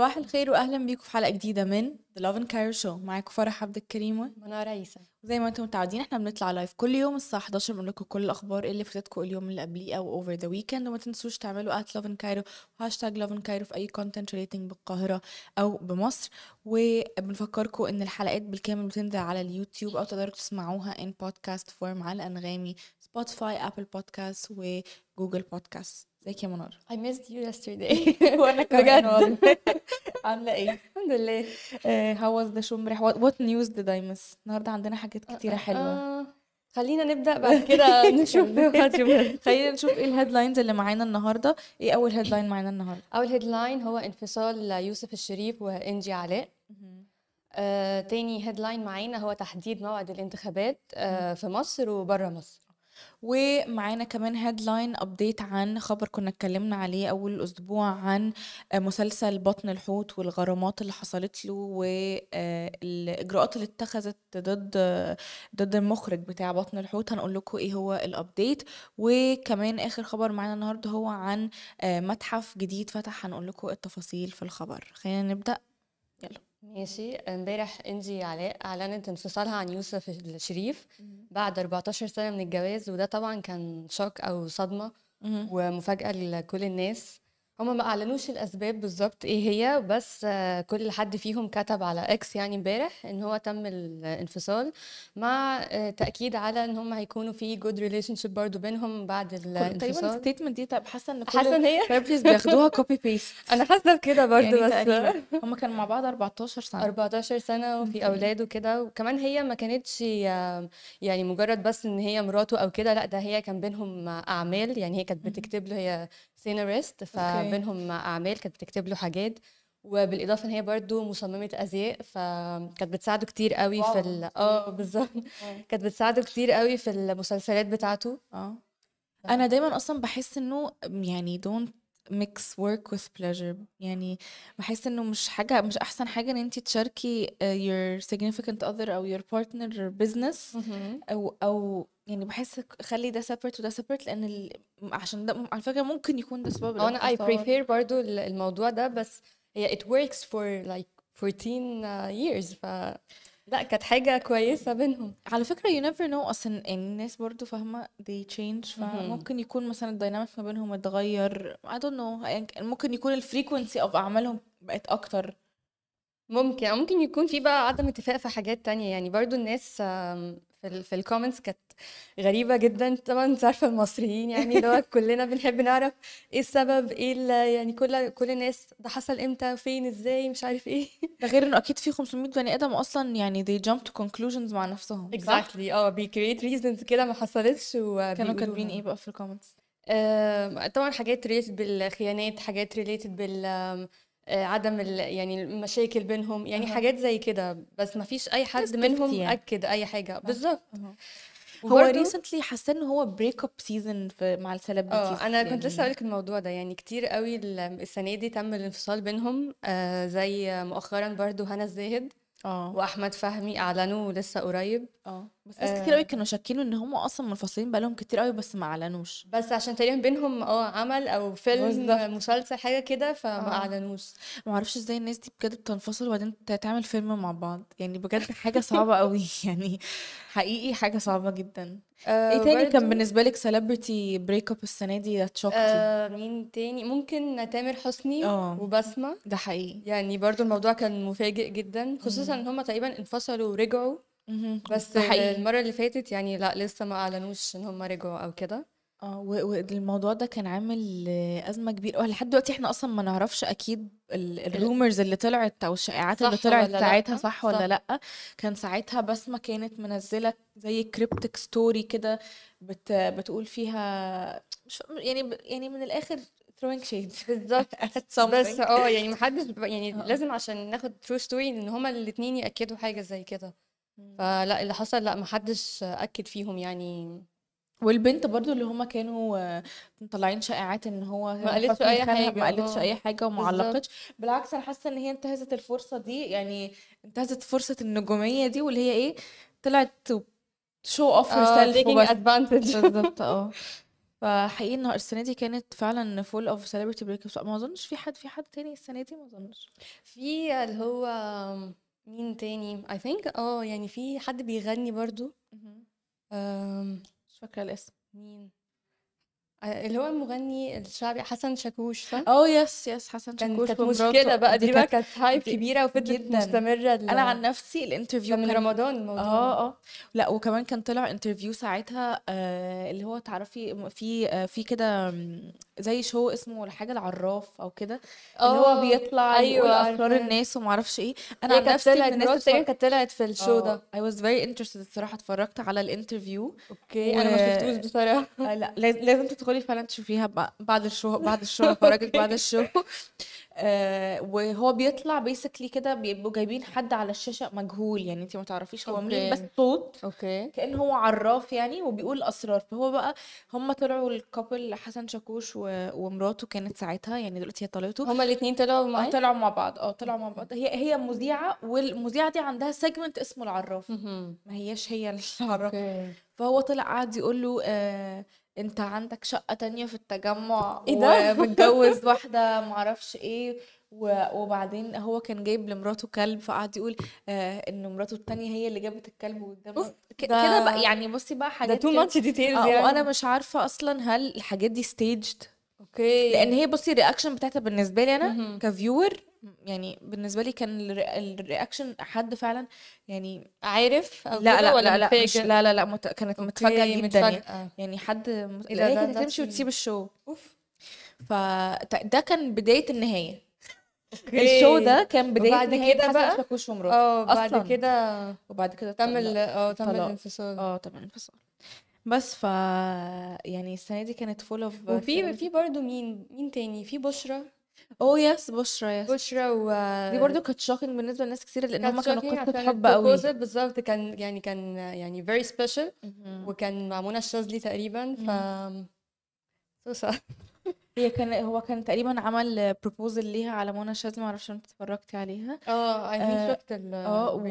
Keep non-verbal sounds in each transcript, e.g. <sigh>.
صباح الخير واهلا بيكم في حلقه جديده من ذا لاف اند كايرو شو معاكم فرح عبد الكريم ومنى رئيسة زي ما انتم متعودين احنا بنطلع لايف كل يوم الساعه 11 بنقول لكم كل الاخبار اللي فاتتكم اليوم اللي قبليه او اوفر ذا ويكند وما تنسوش تعملوا ات لاف اند كايرو وهاشتاج لاف اند كايرو في اي كونتنت ريتنج بالقاهره او بمصر وبنفكركم ان الحلقات بالكامل بتنزل على اليوتيوب او تقدروا تسمعوها ان بودكاست فورم على انغامي سبوتيفاي ابل بودكاست وجوجل بودكاست ازيك يا منار I missed you yesterday <laughs> وانا كمان <laughs> عامله ايه الحمد لله آه، آه، how was the show امبارح what news did I miss النهارده عندنا حاجات آه، كتيره حلوه خلينا نبدا بعد كده <laughs> نشوف خلينا نشوف ايه الهيدلاينز اللي معانا النهارده ايه اول هيدلاين معانا النهارده اول هيدلاين هو انفصال يوسف الشريف وانجي علاء آه، تاني هيدلاين معانا هو تحديد موعد الانتخابات آه، في مصر وبره مصر ومعانا كمان هيدلاين ابديت عن خبر كنا اتكلمنا عليه اول اسبوع عن آه، مسلسل بطن الحوت والغرامات اللي حصلت له والاجراءات آه، اللي اتخذت ضد ضد المخرج بتاع بطن الحوت هنقول لكم ايه هو الابديت وكمان اخر خبر معانا النهارده هو عن آه، متحف جديد فتح هنقول لكم التفاصيل في الخبر خلينا نبدا يلا ماشي امبارح انجي علاء اعلنت انفصالها عن يوسف الشريف بعد 14 سنه من الجواز وده طبعا كان شوك او صدمه ومفاجاه لكل الناس هم ما اعلنوش الاسباب بالظبط ايه هي بس آه، كل حد فيهم كتب على اكس يعني امبارح ان هو تم الانفصال مع آه، تاكيد على ان هم هيكونوا في جود ريليشن شيب برضه بينهم بعد الانفصال تقريبا الستيتمنت دي طب حاسه ان كل حاسه ان هي رابرز <laughs> بياخدوها كوبي بيست <laughs> انا حاسه كده برضه يعني بس هم كانوا مع بعض 14 سنه 14 سنه وفي اولاد وكده وكمان هي ما كانتش يعني مجرد بس ان هي مراته او كده لا ده هي كان بينهم اعمال يعني هي كانت بتكتب له هي سيناريست فبينهم اعمال كانت بتكتب له حاجات وبالاضافه ان هي برضو مصممه ازياء فكانت بتساعده كتير قوي واو. في ال... اه بالظبط كانت بتساعده كتير قوي في المسلسلات بتاعته اه انا دايما اصلا بحس انه يعني دونت ميكس ورك وذ بليجر يعني بحس انه مش حاجه مش احسن حاجه ان انت تشاركي يور آه، significant اذر او يور بارتنر بزنس او او يعني بحس خلي ده سيبرت وده سيبرت لان ال... عشان ده على فكره ممكن يكون ده سبب انا اي بريفير برضو الموضوع ده بس هي ات وركس فور لايك 14 ييرز ف لا كانت حاجة كويسة بينهم على فكرة يو نيفر نو أصلا يعني الناس برضو فاهمة they change فممكن يكون مثلا الديناميك ما بينهم اتغير اي don't نو يعني ممكن يكون الفريكونسي اوف أعمالهم بقت أكتر ممكن ممكن يكون في بقى عدم اتفاق في حاجات تانية يعني برضو الناس في, في الكومنتس كانت غريبه جدا طبعا انت عارفه المصريين يعني اللي هو <laughs> كلنا بنحب نعرف ايه السبب ايه يعني كل كل الناس ده حصل امتى فين ازاي مش عارف ايه ده غير انه اكيد في 500 بني ادم اصلا يعني they jump to conclusions مع نفسهم اكزاكتلي exactly. اه بيكريت ريزنز كده ما حصلتش كانوا كاتبين ايه بقى في الكومنتس؟ طبعا حاجات ريليتد بالخيانات حاجات ريليتد بال آه، عدم يعني المشاكل بينهم يعني أه. حاجات زي كده بس ما فيش اي حد منهم يعني. اكد اي حاجه بالظبط هو ريسنتلي حاسه ان هو بريك اب سيزون مع السلبرتيز اه انا كنت لسه يعني. لك الموضوع ده يعني كتير قوي السنه دي تم الانفصال بينهم آه زي مؤخرا برضو هنا الزاهد اه واحمد فهمي اعلنوا لسه قريب اه بس ناس كتير آه. قوي كانوا شاكين ان هم اصلا منفصلين بقالهم كتير قوي بس ما اعلنوش بس عشان تقريبا بينهم اه عمل او فيلم مسلسل حاجه كده فما آه. اعلنوش ما اعرفش ازاي الناس دي بجد بتنفصل وبعدين تعمل فيلم مع بعض يعني بجد حاجه صعبه قوي <laughs> يعني حقيقي حاجه صعبه جدا آه ايه تاني كان بالنسبه لك سيلبرتي بريك اب السنه دي اتشوكتي آه مين تاني ممكن تامر حسني آه. وبسمه ده حقيقي يعني برضو الموضوع كان مفاجئ جدا خصوصا ان هم تقريبا انفصلوا ورجعوا بس حقيقي. المره اللي فاتت يعني لا لسه ما اعلنوش ان هم رجعوا او كده اه والموضوع ده كان عامل ازمه كبيره لحد دلوقتي احنا اصلا ما نعرفش اكيد الرومرز اللي طلعت او الشائعات اللي طلعت ساعتها صح, صح ولا لا كان ساعتها بسمه كانت منزله زي كريبتك ستوري كده بت بتقول فيها مش يعني يعني من الاخر throwing shade بالظبط <laughs> بس اه يعني محدش يعني آه. لازم عشان ناخد ترو ستوري ان هما الاثنين ياكدوا حاجه زي كده فلا اللي حصل لا ما حدش اكد فيهم يعني والبنت برضو اللي هما كانوا مطلعين آه، شائعات ان هو ما قالتش اي حاجه ما قالتش آه. اي حاجه وما علقتش بالعكس انا حاسه ان هي انتهزت الفرصه دي يعني انتهزت فرصه النجوميه دي واللي هي ايه طلعت شو اوف سيلف بالظبط اه <laughs> فحقيقي ان السنه دي كانت فعلا فول اوف سيلبرتي بريك ما اظنش في حد في حد تاني السنه دي ما اظنش في اللي هو مين تاني اي ثينك اه يعني في حد بيغني برضو مش فاكرة الاسم مين آه، اللي هو المغني الشعبي حسن شاكوش صح؟ اه يس يس حسن شاكوش كانت مشكله بقى دي بقى كانت هايب كبيره وفضلت مستمره انا عن نفسي الانترفيو من كان... رمضان الموضوع اه اه لا وكمان كان طلع انترفيو ساعتها آه اللي هو تعرفي في آه في كده زي شو اسمه ولا حاجه العراف او كده اللي هو آه، بيطلع أيوة اسرار الناس وما اعرفش ايه انا عن نفسي الناس التانية كانت طلعت في الشو ده اي واز فيري انترستد الصراحه اتفرجت على الانترفيو اوكي و... انا ما شفتوش بصراحه آه، لا لازم تدخلي فعلا تشوفيها بعد الشو بعد الشو هفرجك <laughs> بعد الشو آه، وهو بيطلع بيسكلي كده بيبقوا جايبين حد على الشاشه مجهول يعني انت ما تعرفيش هو مين بس صوت اوكي كان هو عراف يعني وبيقول اسرار فهو بقى هم طلعوا الكابل حسن شاكوش و... ومراته كانت ساعتها يعني دلوقتي هي طلعته هما الاثنين طلعوا مع آه، بعض طلعوا مع بعض اه طلعوا مع بعض هي هي مذيعه والمذيعه دي عندها سيجمنت اسمه العراف ما هياش هي <laughs> العراف فهو طلع قعد يقول له آه انت عندك شقة تانية في التجمع إيه ده؟ <laughs> ومتجوز واحدة معرفش ايه وبعدين هو كان جايب لمراته كلب فقعد يقول آه ان مراته التانية هي اللي جابت الكلب وقدامه كده بقى يعني بصي بقى حاجات ده تو ماتش ديتيلز يعني وانا مش عارفه اصلا هل الحاجات دي ستيجد اوكي لان هي بصي الرياكشن بتاعتها بالنسبه لي انا كفيور يعني بالنسبه لي كان الرياكشن حد فعلا يعني عارف او لا لا ولا لا لا لا لا لا مت... كانت متفاجئه جدا متفاجأة. يعني. يعني. يعني حد مت... لا كانت تمشي وتسيب الشو اوف فده كان بدايه النهايه أوكي. الشو ده كان بدايه بعد كده بقى اه بعد كده وبعد كده تم اه تم الانفصال اه تم الانفصال بس ف يعني السنه دي كانت فول اوف وفي في برضه مين مين تاني في بشرى اوه يس بشرى يس بشرى و دي برضه كانت شوكينج بالنسبه لناس كتير لان هم كانوا قصه حب قوي بالظبط كان يعني كان يعني فيري سبيشال وكان مع منى الشاذلي تقريبا ف سوسه هي كان هو كان تقريبا عمل بروبوزل ليها على منى الشاذلي معرفش انت اتفرجتي عليها اه اي آه، شفت اه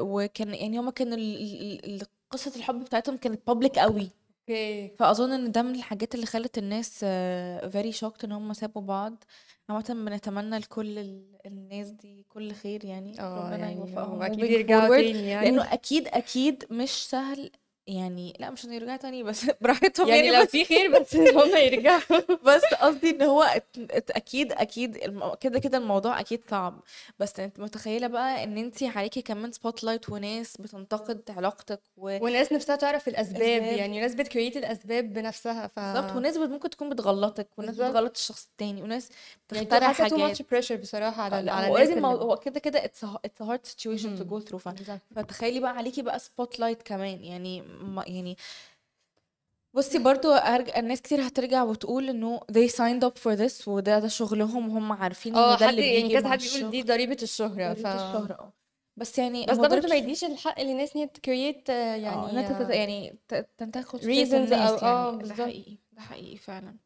وكان يعني هما كانوا قصه الحب بتاعتهم كانت بابليك قوي اوكي فاظن ان ده من الحاجات اللي خلت الناس فيري آه، شوكت ان هم سابوا بعض عامة بنتمنى لكل الناس دي كل خير يعني آه، ربنا يعني يوفقهم اكيد يرجعوا تاني يعني لانه اكيد اكيد مش سهل يعني لا مش هيرجعوا تاني بس <laughs> براحتهم يعني, يعني لو في خير بس هم <laughs> يرجعوا بس قصدي ان هو اكيد اكيد كده كده الموضوع اكيد صعب بس انت متخيله بقى ان انت عليكي كمان سبوت لايت وناس بتنتقد علاقتك و... وناس نفسها تعرف الاسباب أسباب. يعني ناس بتكريت الاسباب بنفسها ف بالظبط وناس ممكن تكون بتغلطك وناس بتغلط الشخص التاني وناس يعني بتخترع يعني حاجات ماتش بريشر بصراحه على على الناس هو كده كده اتس هارد سيتويشن تو جو ثرو فتخيلي بقى عليكي بقى سبوت لايت كمان يعني يعني بصي برضو أرج... الناس كتير هترجع وتقول انه they signed up for this وده ده شغلهم وهم عارفين ان آه، ده اللي يعني بيجي يعني كذا حد بيقول دي ضريبه الشهره ف... الشهره آه. بس يعني بس ده برضه ما يديش الحق للناس ان هي تكريت آه، يعني انها يعني تنتخب ريزنز او اه يعني, يعني، ده حقيقي ده حقيقي فعلا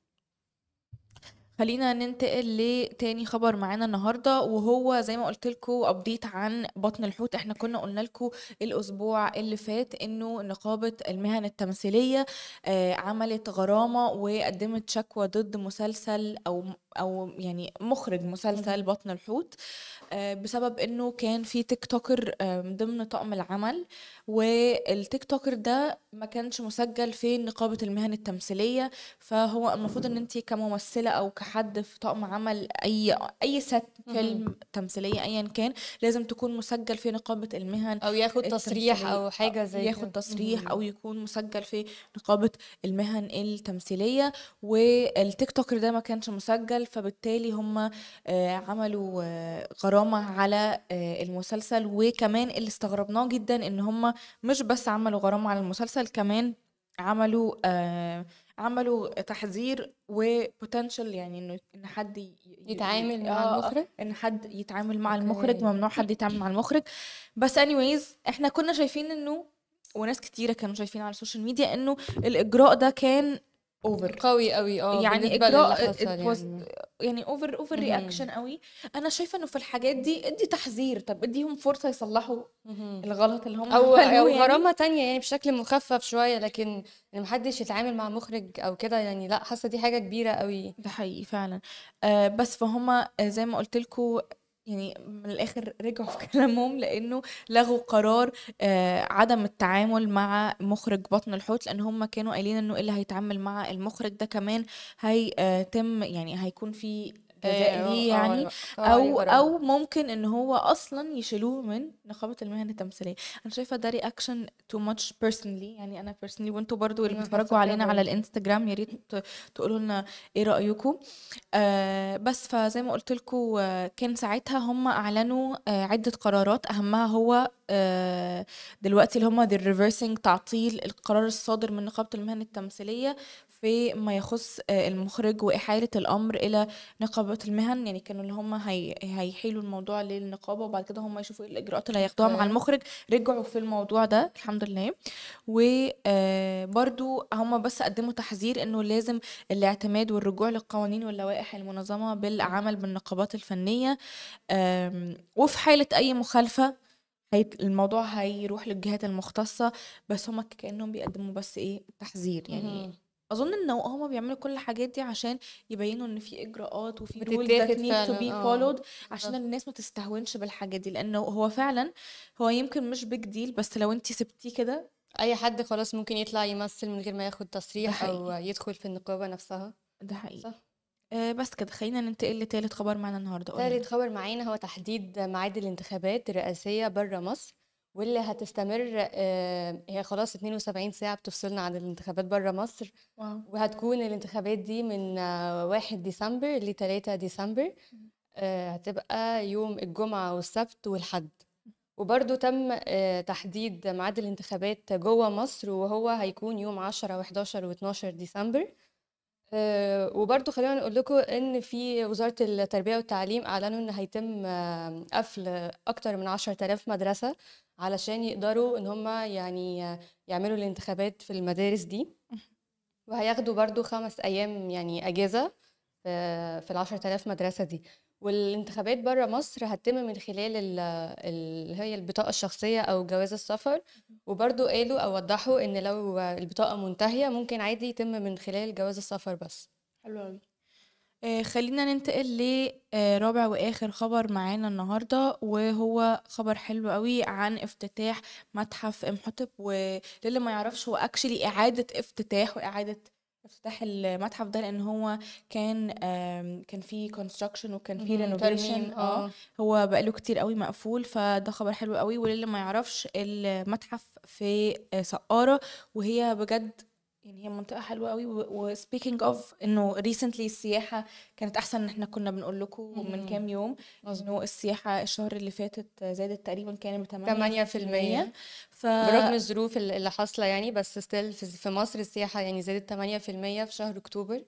خلينا ننتقل لتاني خبر معانا النهارده وهو زي ما قلت لكم ابديت عن بطن الحوت احنا كنا قلنا لكم الاسبوع اللي فات انه نقابه المهن التمثيليه آه، عملت غرامه وقدمت شكوى ضد مسلسل او او يعني مخرج مسلسل بطن الحوت آه، بسبب انه كان في تيك توكر آه، ضمن طقم العمل والتيك توكر ده ما كانش مسجل في نقابه المهن التمثيليه فهو المفروض ان انت كممثله او كحد في طقم عمل اي اي ست فيلم تمثيليه ايا كان لازم تكون مسجل في نقابه المهن او ياخد تصريح او حاجه زي ياخد تصريح او يكون مسجل في نقابه المهن التمثيليه والتيك توكر ده ما كانش مسجل المسلسل فبالتالي هم آه، عملوا آه، غرامة على آه، المسلسل وكمان اللي استغربناه جدا ان هم مش بس عملوا غرامة على المسلسل كمان عملوا عملوا تحذير وبوتنشال يعني انه ان حد يتعامل مع المخرج ان حد يتعامل مع المخرج ممنوع حد يتعامل مع المخرج بس anyways احنا كنا شايفين انه وناس كتيره كانوا شايفين على السوشيال ميديا انه الاجراء ده كان اوفر قوي قوي اه يعني اجراء يعني. اوفر اوفر رياكشن قوي انا شايفه انه في الحاجات دي ادي تحذير طب اديهم فرصه يصلحوا الغلط اللي هم او او يعني. غرامه تانية يعني بشكل مخفف شويه لكن ان محدش يتعامل مع مخرج او كده يعني لا حاسه دي حاجه كبيره قوي ده حقيقي فعلا آه بس فهم آه، زي ما قلت لكم يعني من الاخر رجعوا في <laughs> كلامهم لانه لغوا قرار آه، عدم التعامل مع مخرج بطن الحوت لان هم كانوا قايلين انه إيه اللي هيتعامل مع المخرج ده كمان هيتم آه، يعني هيكون في جزائي آه، يعني آه، آه، او او ممكن ان هو اصلا يشيلوه من نقابه المهن التمثيليه انا شايفه ده رياكشن تو ماتش بيرسونلي يعني انا بيرسونلي وانتوا برضو اللي بتتفرجوا علينا على الانستجرام يا ريت تقولوا لنا ايه رايكم آه بس فزي ما قلت لكم كان ساعتها هم اعلنوا آه عده قرارات اهمها هو آه دلوقتي اللي هم the تعطيل القرار الصادر من نقابه المهن التمثيليه فيما يخص آه، المخرج وإحالة الأمر إلى نقابة المهن يعني كانوا اللي هم هي... هيحيلوا الموضوع للنقابة وبعد كده هم يشوفوا إيه الإجراءات اللي هياخدوها مع المخرج رجعوا في الموضوع ده الحمد لله وبرضو آه، هم بس قدموا تحذير إنه لازم الاعتماد والرجوع للقوانين واللوائح المنظمة بالعمل بالنقابات الفنية وفي حالة أي مخالفة الموضوع هيروح للجهات المختصة بس هم كأنهم بيقدموا بس ايه تحذير يعني اظن ان هما بيعملوا كل الحاجات دي عشان يبينوا ان في اجراءات وفي رولز نيد تو بي فولود عشان الناس ما تستهونش بالحاجات دي لانه هو فعلا هو يمكن مش بيج ديل بس لو انت سبتيه كده اي حد خلاص ممكن يطلع يمثل من غير ما ياخد تصريح او يدخل في النقابه نفسها ده حقيقي صح؟ آه بس كده خلينا ننتقل لتالت خبر معانا النهارده تالت خبر معانا هو تحديد ميعاد الانتخابات الرئاسيه بره مصر واللي هتستمر آه، هي خلاص 72 ساعة بتفصلنا عن الانتخابات بره مصر وهتكون الانتخابات دي من 1 آه، ديسمبر ل 3 ديسمبر آه، هتبقى يوم الجمعة والسبت والحد وبرده تم تحديد ميعاد الانتخابات جوه مصر وهو هيكون يوم 10 و11 و12 ديسمبر وبرده خلينا نقول لكم ان في وزاره التربيه والتعليم اعلنوا ان هيتم قفل اكتر من 10000 مدرسه علشان يقدروا ان هم يعني يعملوا الانتخابات في المدارس دي وهياخدوا برضو خمس ايام يعني اجازه في العشرة آلاف مدرسه دي والانتخابات بره مصر هتتم من خلال اللي هي البطاقه الشخصيه او جواز السفر وبرضو قالوا او وضحوا ان لو البطاقه منتهيه ممكن عادي يتم من خلال جواز السفر بس حلو آه خلينا ننتقل لرابع آه، واخر خبر معانا النهارده وهو خبر حلو قوي عن افتتاح متحف حطب وللي ما يعرفش هو اكشلي اعاده افتتاح واعاده افتتاح المتحف ده لان هو كان كان فيه كونستراكشن وكان فيه آه، رينوفيشن اه هو بقاله كتير قوي مقفول فده خبر حلو قوي وللي ما يعرفش المتحف في آه، سقاره وهي بجد يعني هي منطقه حلوه قوي وسبيكينج اوف انه ريسنتلي السياحه كانت احسن ان احنا كنا بنقول لكم من كام يوم انه السياحه الشهر اللي فاتت زادت تقريبا كانت ب 8% ف... برغم الظروف اللي حاصله يعني بس ستيل في مصر السياحه يعني زادت 8% في شهر اكتوبر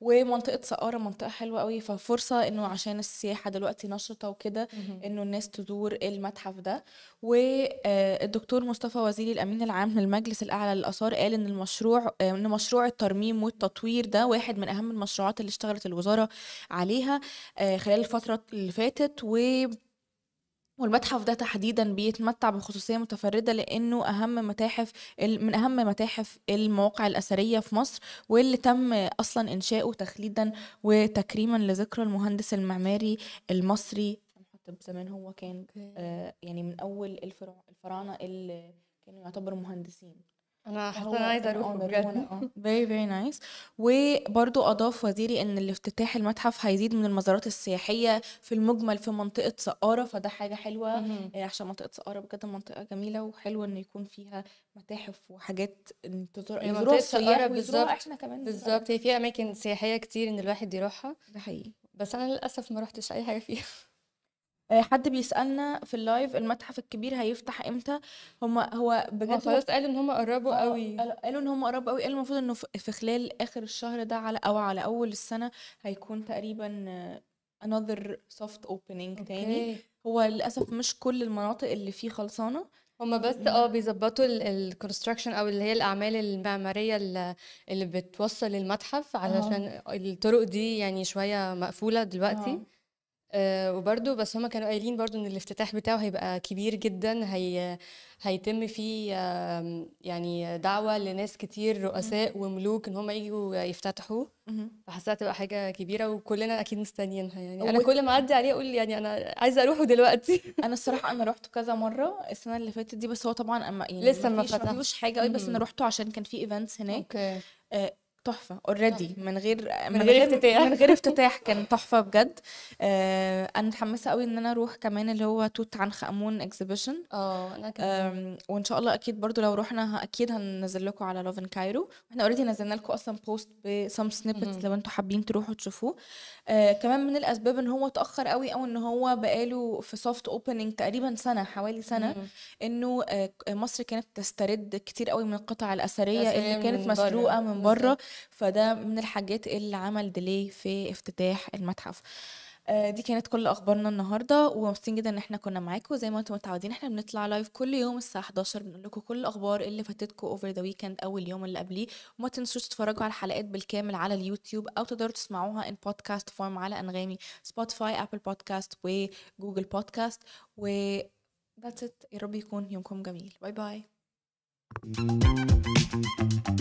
ومنطقه سقاره منطقه حلوه قوي ففرصه انه عشان السياحه دلوقتي نشطه وكده انه الناس تزور المتحف ده والدكتور آه، مصطفى وزيري الامين العام للمجلس الاعلى للاثار قال ان المشروع آه، ان مشروع الترميم والتطوير ده واحد من اهم المشروعات اللي اشتغلت الوزاره عليها آه، خلال الفتره اللي فاتت و والمتحف ده تحديدا بيتمتع بخصوصية متفردة لأنه أهم متاحف من أهم متاحف المواقع الأثرية في مصر واللي تم أصلا إنشاؤه تخليدا وتكريما لذكرى المهندس المعماري المصري طب زمان هو كان آه يعني من أول الفراعنة اللي كانوا يعتبروا مهندسين انا حاسه انا عايزه اروح بجد فيري فيري نايس وبرضو اضاف وزيري ان الافتتاح المتحف هيزيد من المزارات السياحيه في المجمل في منطقه سقاره فده حاجه حلوه آه، عشان منطقه سقاره بجد منطقه جميله وحلوه ان يكون فيها متاحف وحاجات يزوروا سقاره بالظبط احنا كمان بالظبط هي في اماكن سياحيه كتير ان الواحد يروحها ده حقيقي بس انا للاسف ما رحتش اي حاجه فيها <laughs> آه، حد بيسألنا في اللايف المتحف الكبير هيفتح امتى هم هو بجد خلاص آه، قالوا ان هم قربوا قوي قالوا ان هم قربوا قوي المفروض انه في خلال اخر الشهر ده على او على اول السنة هيكون تقريبا آه، another soft opening تاني هو للاسف مش كل المناطق اللي فيه خلصانه هما بس اه بيظبطوا الكونستراكشن او اللي هي الاعمال المعماريه اللي بتوصل المتحف علشان الطرق دي يعني شويه مقفوله دلوقتي أوه. آه، وبرده بس هما كانوا قايلين برده ان الافتتاح بتاعه هيبقى كبير جدا هي هيتم فيه يعني دعوه لناس كتير رؤساء وملوك ان هم يجوا يفتتحوا فحسيت تبقى حاجه كبيره وكلنا اكيد مستنيينها يعني انا كل ما اعدي عليه اقول يعني انا عايزه اروحه دلوقتي <laughs> انا الصراحه انا روحته كذا مره السنه اللي فاتت دي بس هو طبعا اما يعني لسه ما فتحش حاجه قوي بس انا روحته عشان كان في ايفنتس هناك اوكي آه، تحفه اوريدي طيب. من غير من, غير افتتاح من غير <laughs> افتتاح كان تحفه بجد آه انا متحمسه قوي ان انا اروح كمان اللي هو توت عنخ امون اكزيبيشن اه انا كمان وان شاء الله اكيد برضو لو رحنا اكيد هننزل لكم على ان كايرو احنا اوريدي نزلنا لكم اصلا بوست بسم سنيبتس لو انتم حابين تروحوا تشوفوه آه كمان من الاسباب ان هو اتاخر قوي او ان هو بقاله في سوفت اوبننج تقريبا سنه حوالي سنه مم. انه آه مصر كانت تسترد كتير قوي من القطع الاثريه اللي كانت مسروقه من بره فده من الحاجات اللي عمل ديلي في افتتاح المتحف آه، دي كانت كل اخبارنا النهارده ومبسوطين جدا ان احنا كنا معاكم زي ما انتم متعودين احنا بنطلع لايف كل يوم الساعه 11 بنقول لكم كل الاخبار اللي فاتتكم اوفر ذا ويكند او اليوم اللي قبليه وما تنسوش تتفرجوا على الحلقات بالكامل على اليوتيوب او تقدروا تسمعوها ان بودكاست فورم على انغامي سبوتيفاي ابل بودكاست وجوجل بودكاست و ذاتس ات يا رب يكون يومكم جميل باي باي